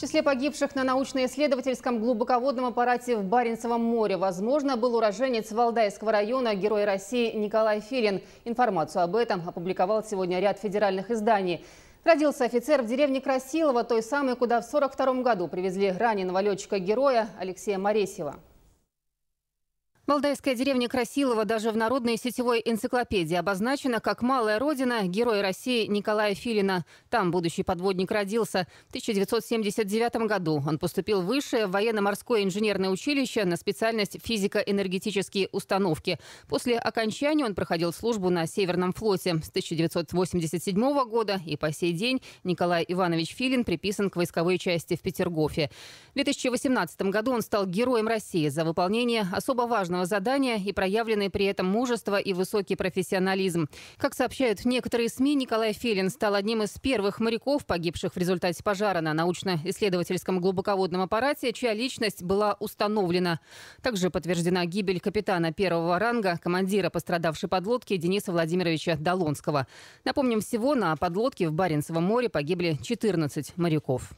В числе погибших на научно-исследовательском глубоководном аппарате в Баренцевом море, возможно, был уроженец Валдайского района, герой России Николай Филин. Информацию об этом опубликовал сегодня ряд федеральных изданий. Родился офицер в деревне Красилова, той самой, куда в 1942 году привезли раненого летчика-героя Алексея Моресева. Валдайская деревня Красилова даже в народной сетевой энциклопедии обозначена как «Малая родина» героя России Николая Филина. Там будущий подводник родился. В 1979 году он поступил в высшее военно-морское инженерное училище на специальность физико-энергетические установки. После окончания он проходил службу на Северном флоте. С 1987 года и по сей день Николай Иванович Филин приписан к войсковой части в Петергофе. В 2018 году он стал Героем России за выполнение особо важного сложного задания и проявленный при этом мужество и высокий профессионализм. Как сообщают некоторые СМИ, Николай Фелин стал одним из первых моряков, погибших в результате пожара на научно-исследовательском глубоководном аппарате, чья личность была установлена. Также подтверждена гибель капитана первого ранга, командира пострадавшей подлодки Дениса Владимировича Долонского. Напомним, всего на подлодке в Баренцевом море погибли 14 моряков.